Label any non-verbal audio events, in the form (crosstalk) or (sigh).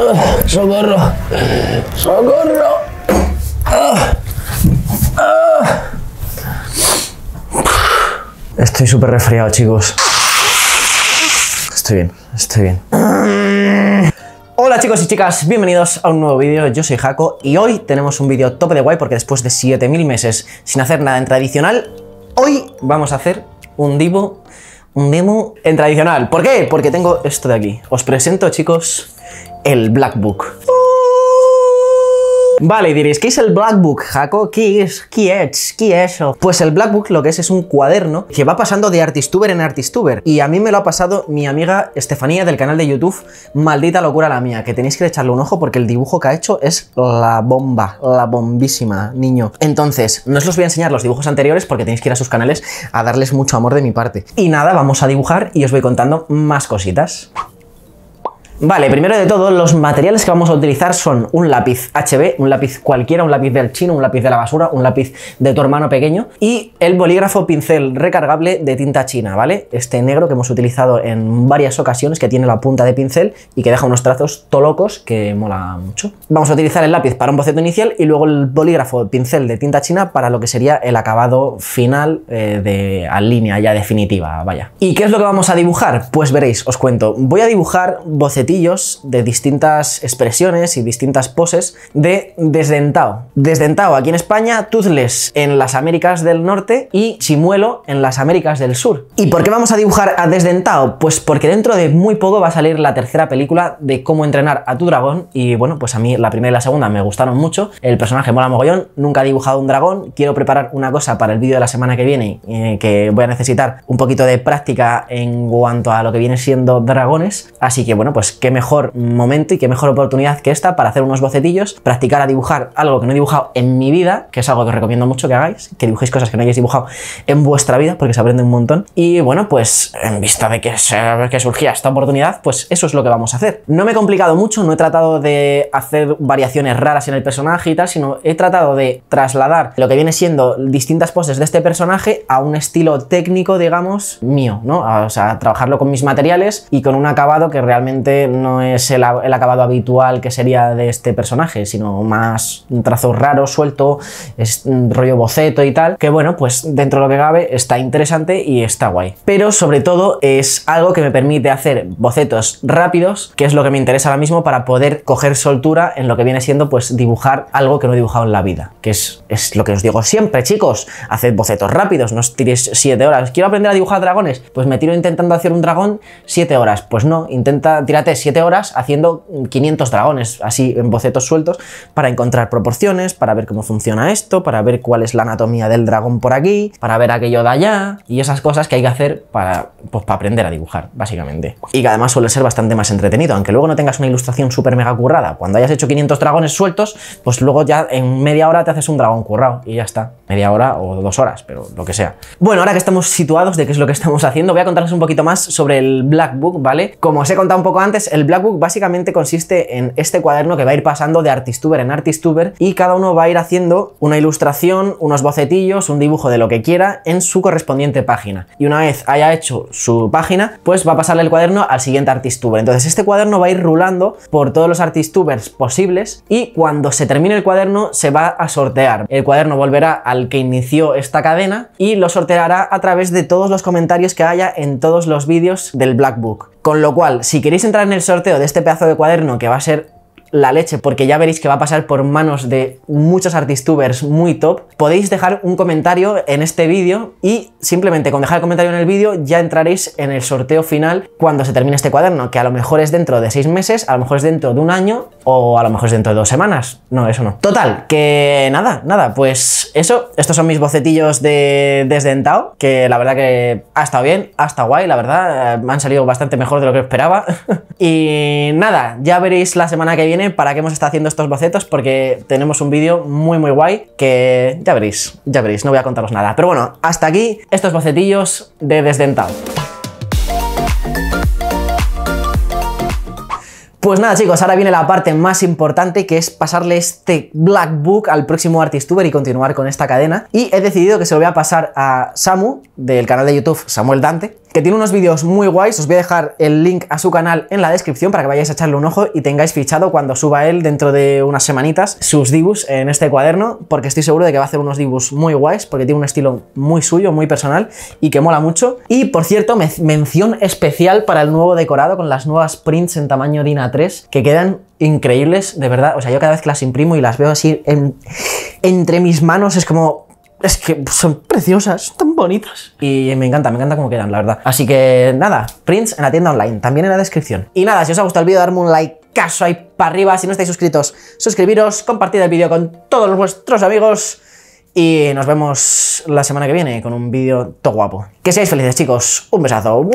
Ah, ¡Socorro! ¡Socorro! Ah, ah. Estoy súper resfriado, chicos. Estoy bien, estoy bien. Hola chicos y chicas, bienvenidos a un nuevo vídeo, yo soy Jaco y hoy tenemos un vídeo tope de guay porque después de 7000 meses sin hacer nada en tradicional, hoy vamos a hacer un divo, un demo en tradicional. ¿Por qué? Porque tengo esto de aquí. Os presento chicos el Black Book. Vale, diréis, ¿qué es el Black Book, Jaco? ¿Qué es? ¿Qué es? ¿Qué es eso? Pues el Black Book lo que es es un cuaderno que va pasando de artistuber en artistuber. Y a mí me lo ha pasado mi amiga Estefanía del canal de YouTube, Maldita Locura la Mía, que tenéis que echarle un ojo porque el dibujo que ha hecho es la bomba, la bombísima, niño. Entonces, no os los voy a enseñar los dibujos anteriores porque tenéis que ir a sus canales a darles mucho amor de mi parte. Y nada, vamos a dibujar y os voy contando más cositas. Vale, primero de todo, los materiales que vamos a utilizar son un lápiz HB, un lápiz cualquiera, un lápiz del chino, un lápiz de la basura, un lápiz de tu hermano pequeño y el bolígrafo pincel recargable de tinta china, ¿vale? Este negro que hemos utilizado en varias ocasiones, que tiene la punta de pincel y que deja unos trazos tolocos que mola mucho. Vamos a utilizar el lápiz para un boceto inicial y luego el bolígrafo pincel de tinta china para lo que sería el acabado final eh, de la línea ya definitiva, vaya. ¿Y qué es lo que vamos a dibujar? Pues veréis, os cuento. Voy a dibujar bocetos de distintas expresiones y distintas poses de desdentado. Desdentado aquí en España, Tuzles en las Américas del Norte y chimuelo en las Américas del Sur. ¿Y por qué vamos a dibujar a desdentado? Pues porque dentro de muy poco va a salir la tercera película de cómo entrenar a tu dragón y bueno, pues a mí la primera y la segunda me gustaron mucho, el personaje mola mogollón, nunca he dibujado un dragón, quiero preparar una cosa para el vídeo de la semana que viene eh, que voy a necesitar un poquito de práctica en cuanto a lo que viene siendo dragones, así que bueno, pues qué mejor momento y qué mejor oportunidad que esta para hacer unos bocetillos, practicar a dibujar algo que no he dibujado en mi vida, que es algo que os recomiendo mucho que hagáis, que dibujéis cosas que no hayáis dibujado en vuestra vida, porque se aprende un montón. Y bueno, pues en vista de que, que surgía esta oportunidad, pues eso es lo que vamos a hacer. No me he complicado mucho, no he tratado de hacer variaciones raras en el personaje y tal, sino he tratado de trasladar lo que viene siendo distintas poses de este personaje a un estilo técnico, digamos, mío, ¿no? O sea, trabajarlo con mis materiales y con un acabado que realmente no es el, acabado habitual que sería de este personaje, sino más un trazo raro, suelto, es un rollo boceto y tal, que bueno, pues dentro de lo que cabe está interesante y está guay. Pero sobre todo es algo que me permite hacer bocetos rápidos, que es lo que me interesa ahora mismo para poder coger soltura en lo que viene siendo pues dibujar algo que no he dibujado en la vida, que es, es lo que os digo siempre, chicos, haced bocetos rápidos, no os tiréis 7 horas. Quiero aprender a dibujar dragones, pues me tiro intentando hacer un dragón 7 horas, pues no, intenta, tírate 7 horas haciendo 500 mm, dragones, así en bocetos sueltos, para encontrar proporciones, para ver cómo funciona esto, para ver cuál es la anatomía del dragón por aquí, para ver aquello de allá, y esas cosas que hay que hacer para, pues, para aprender a dibujar, básicamente. Y que además suele ser bastante más entretenido, aunque luego no tengas una ilustración súper mega currada. Cuando hayas hecho 500 dragones sueltos, pues luego ya en media hora te haces un dragón currado y ya está. Media hora o dos horas, pero lo que sea. Bueno, ahora que estamos situados de qué es lo que estamos haciendo, voy a contarles un poquito más sobre el Black Book, ¿vale? Como os he contado un poco antes, el Blackbook básicamente consiste en este cuaderno que va a ir pasando de artistuber en artistuber y cada uno va a ir haciendo una ilustración, unos bocetillos, un dibujo de lo que quiera en su correspondiente página. Y una vez haya hecho su página, pues va a pasarle el cuaderno al siguiente artistuber. Entonces, este cuaderno va a ir rulando por todos los artistubers posibles y cuando se termine el cuaderno se va a sortear. El cuaderno volverá al que inició esta cadena y lo sorteará a través de todos los comentarios que haya en todos los vídeos del Blackbook. Con lo cual, si queréis entrar en el sorteo de este pedazo de cuaderno que va a ser la leche, porque ya veréis que va a pasar por manos de muchos artistubers muy top, podéis dejar un comentario en este vídeo y simplemente con dejar el comentario en el vídeo ya entraréis en el sorteo final cuando se termine este cuaderno, que a lo mejor es dentro de seis meses, a lo mejor es dentro de un año o a lo mejor es dentro de dos semanas. No, eso no. Total, que nada, nada, pues eso, estos son mis bocetillos de desdentado, que la verdad que ha estado bien, ha estado guay, la verdad, me eh, han salido bastante mejor de lo que esperaba. (laughs) y nada, ya veréis la semana que viene para qué hemos estado haciendo estos bocetos, porque tenemos un vídeo muy muy guay que ya veréis, ya veréis, no voy a contaros nada. Pero bueno, hasta aquí estos bocetillos de Desdentado. Pues nada chicos, ahora viene la parte más importante que es pasarle este Black Book al próximo Artistuber y continuar con esta cadena. Y he decidido que se lo voy a pasar a Samu, del canal de YouTube Samuel Dante, tiene unos vídeos muy guays. Os voy a dejar el link a su canal en la descripción para que vayáis a echarle un ojo y tengáis fichado cuando suba él dentro de unas semanitas sus dibus en este cuaderno, porque estoy seguro de que va a hacer unos dibus muy guays, porque tiene un estilo muy suyo, muy personal y que mola mucho. Y por cierto, mención especial para el nuevo decorado con las nuevas prints en tamaño DINA 3 que quedan increíbles, de verdad. O sea, yo cada vez que las imprimo y las veo así entre mis manos es como es que son preciosas, son tan bonitas. Y me encanta, me encanta como quedan, la verdad. Así que nada, prints en la tienda online, también en la descripción. Y nada, si os ha gustado el vídeo, darme un like caso ahí para arriba. Si no estáis suscritos, suscribiros, compartid el vídeo con todos vuestros amigos. Y nos vemos la semana que viene con un vídeo todo guapo. Que seáis felices, chicos. Un besazo.